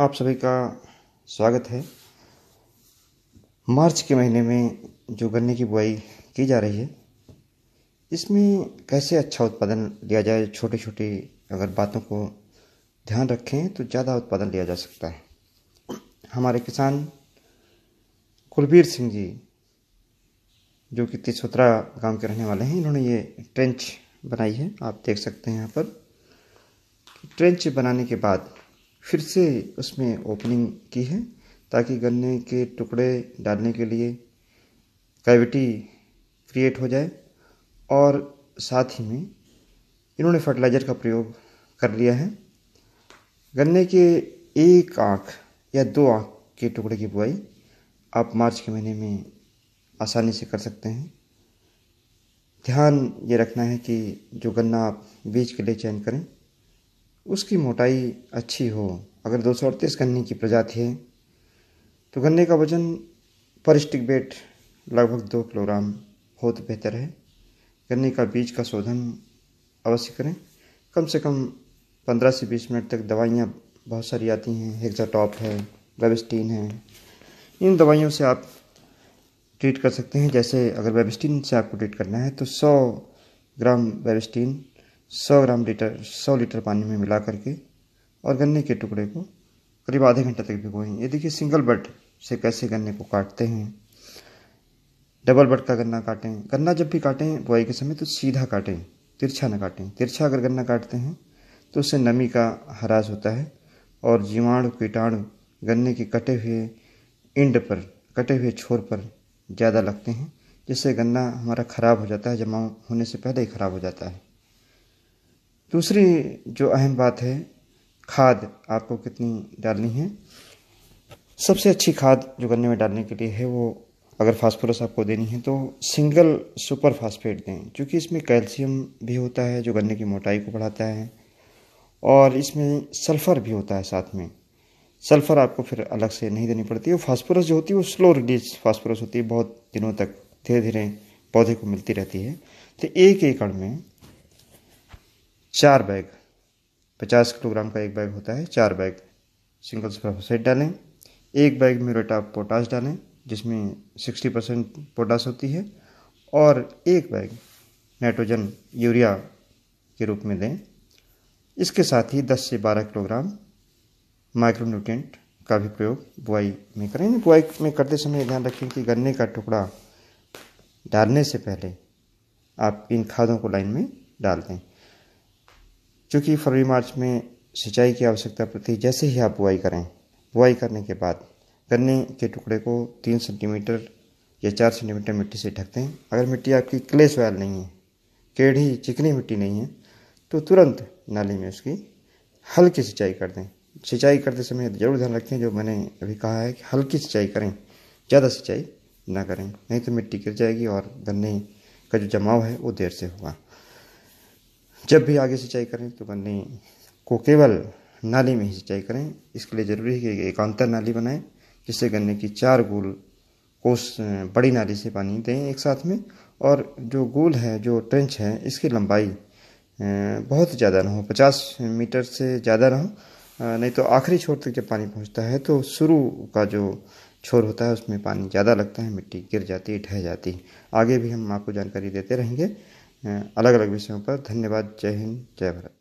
आप सभी का स्वागत है मार्च के महीने में जो गन्ने की बुआई की जा रही है इसमें कैसे अच्छा उत्पादन लिया जाए छोटी छोटी अगर बातों को ध्यान रखें तो ज़्यादा उत्पादन लिया जा सकता है हमारे किसान कुलबीर सिंह जी जो कि तिसोत्रा गांव के रहने वाले हैं इन्होंने ये ट्रेंच बनाई है आप देख सकते हैं यहाँ पर ट्रेंच बनाने के बाद फिर से उसमें ओपनिंग की है ताकि गन्ने के टुकड़े डालने के लिए कैविटी क्रिएट हो जाए और साथ ही में इन्होंने फर्टिलाइज़र का प्रयोग कर लिया है गन्ने के एक आँख या दो आँख के टुकड़े की बुआई आप मार्च के महीने में आसानी से कर सकते हैं ध्यान ये रखना है कि जो गन्ना आप बीज के लिए चयन करें उसकी मोटाई अच्छी हो अगर दो गन्ने की प्रजाति है तो गन्ने का वजन पर स्टिक वेट लगभग दो किलोग्राम हो तो बेहतर है गन्ने का बीज का शोधन अवश्य करें कम से कम पंद्रह से बीस मिनट तक दवाइयाँ बहुत सारी आती हैं हेक्साटॉप है वेबस्टीन है इन दवाइयों से आप ट्रीट कर सकते हैं जैसे अगर वेबस्टीन से आपको ट्रीट करना है तो सौ ग्राम वेबस्टीन सौ ग्राम लीटर सौ लीटर पानी में मिला करके और गन्ने के टुकड़े को करीब आधे घंटे तक भिगोएं ये देखिए सिंगल बट से कैसे गन्ने को काटते हैं डबल बट का गन्ना काटें गन्ना जब भी काटें बुआई के समय तो सीधा काटें तिरछा न काटें तिरछा अगर गन्ना काटते हैं तो उससे नमी का हराज होता है और जीवाणु कीटाणु गन्ने के कटे हुए इंड पर कटे हुए छोर पर ज़्यादा लगते हैं जिससे गन्ना हमारा ख़राब हो जाता है जमा होने से पहले ही ख़राब हो जाता है दूसरी जो अहम बात है खाद आपको कितनी डालनी है सबसे अच्छी खाद जो गन्ने में डालने के लिए है वो अगर फास्फोरस आपको देनी है तो सिंगल सुपर फास्फेट दें क्योंकि इसमें कैल्शियम भी होता है जो गन्ने की मोटाई को बढ़ाता है और इसमें सल्फ़र भी होता है साथ में सल्फ़र आपको फिर अलग से नहीं देनी पड़ती और फास्फोरस जो होती है वो स्लो रिलीज फास्फोरस होती है बहुत दिनों तक धीरे धीरे पौधे को मिलती रहती है तो एक एकड़ में चार बैग पचास किलोग्राम का एक बैग होता है चार बैग सिंगल सुपरफोसाइट डालें एक बैग में ऑफ पोटास डालें जिसमें सिक्सटी परसेंट पोटास होती है और एक बैग नाइट्रोजन यूरिया के रूप में दें इसके साथ ही 10 से 12 किलोग्राम माइक्रोन्यूट्रेंट का भी प्रयोग बुआई में करें बुआई में करते समय ध्यान रखें कि गन्ने का टुकड़ा डालने से पहले आप इन खादों को लाइन में डाल दें चूँकि फरवरी मार्च में सिंचाई की आवश्यकता प्रति जैसे ही आप बुआई करें बुआई करने के बाद गन्ने के टुकड़े को तीन सेंटीमीटर या चार सेंटीमीटर मिट्टी से ढक दें अगर मिट्टी आपकी क्ले सोयल नहीं है केढ़ी चिकनी मिट्टी नहीं है तो तुरंत नाली में उसकी हल्की सिंचाई कर दें सिंचाई करते समय जरूर ध्यान रखें जो मैंने अभी कहा है कि हल्की सिंचाई करें ज़्यादा सिंचाई ना करें नहीं तो मिट्टी गिर जाएगी और गन्ने का जो जमाव है वो देर से होगा जब भी आगे सिंचाई करें तो गन्ने को केवल नाली में ही सिंचाई करें इसके लिए ज़रूरी है कि एकांतर नाली बनाएं जिससे गन्ने की चार गोल कोस बड़ी नाली से पानी दें एक साथ में और जो गोल है जो ट्रेंच है इसकी लंबाई बहुत ज़्यादा ना हो पचास मीटर से ज़्यादा ना हो नहीं तो आखिरी छोर तक जब पानी पहुंचता है तो शुरू का जो छोर होता है उसमें पानी ज़्यादा लगता है मिट्टी गिर जाती है ढह जाती है आगे भी हम आपको जानकारी देते रहेंगे अलग अलग विषयों पर धन्यवाद जय हिंद जय भारत